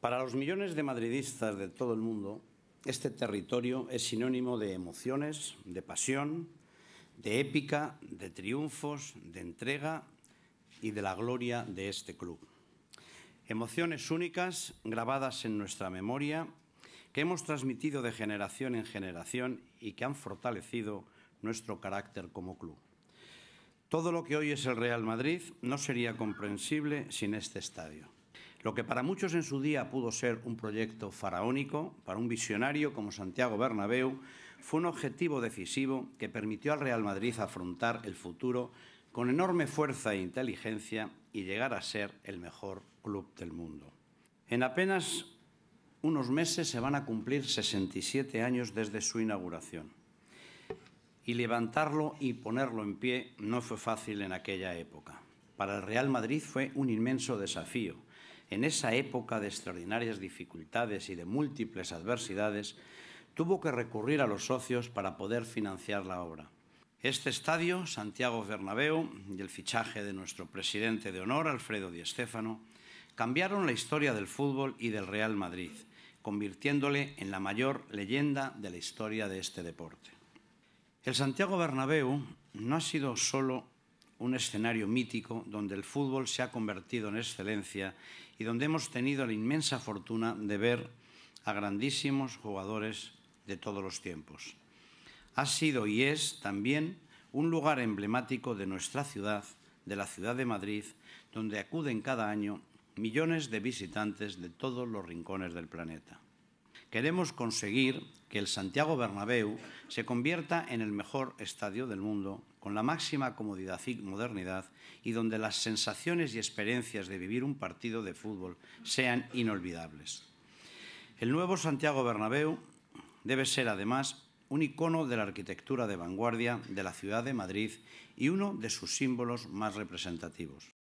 Para los millones de madridistas de todo el mundo, este territorio es sinónimo de emociones, de pasión, de épica, de triunfos, de entrega y de la gloria de este club. Emociones únicas grabadas en nuestra memoria que hemos transmitido de generación en generación y que han fortalecido nuestro carácter como club. Todo lo que hoy es el Real Madrid no sería comprensible sin este estadio. Lo que para muchos en su día pudo ser un proyecto faraónico, para un visionario como Santiago Bernabéu, fue un objetivo decisivo que permitió al Real Madrid afrontar el futuro con enorme fuerza e inteligencia y llegar a ser el mejor club del mundo. En apenas unos meses se van a cumplir 67 años desde su inauguración. Y levantarlo y ponerlo en pie no fue fácil en aquella época. Para el Real Madrid fue un inmenso desafío en esa época de extraordinarias dificultades y de múltiples adversidades, tuvo que recurrir a los socios para poder financiar la obra. Este estadio, Santiago Bernabéu, y el fichaje de nuestro presidente de honor, Alfredo Di Stéfano, cambiaron la historia del fútbol y del Real Madrid, convirtiéndole en la mayor leyenda de la historia de este deporte. El Santiago Bernabéu no ha sido solo un escenario mítico donde el fútbol se ha convertido en excelencia y donde hemos tenido la inmensa fortuna de ver a grandísimos jugadores de todos los tiempos. Ha sido y es también un lugar emblemático de nuestra ciudad, de la ciudad de Madrid, donde acuden cada año millones de visitantes de todos los rincones del planeta. Queremos conseguir que el Santiago Bernabéu se convierta en el mejor estadio del mundo, con la máxima comodidad y modernidad, y donde las sensaciones y experiencias de vivir un partido de fútbol sean inolvidables. El nuevo Santiago Bernabéu debe ser, además, un icono de la arquitectura de vanguardia de la ciudad de Madrid y uno de sus símbolos más representativos.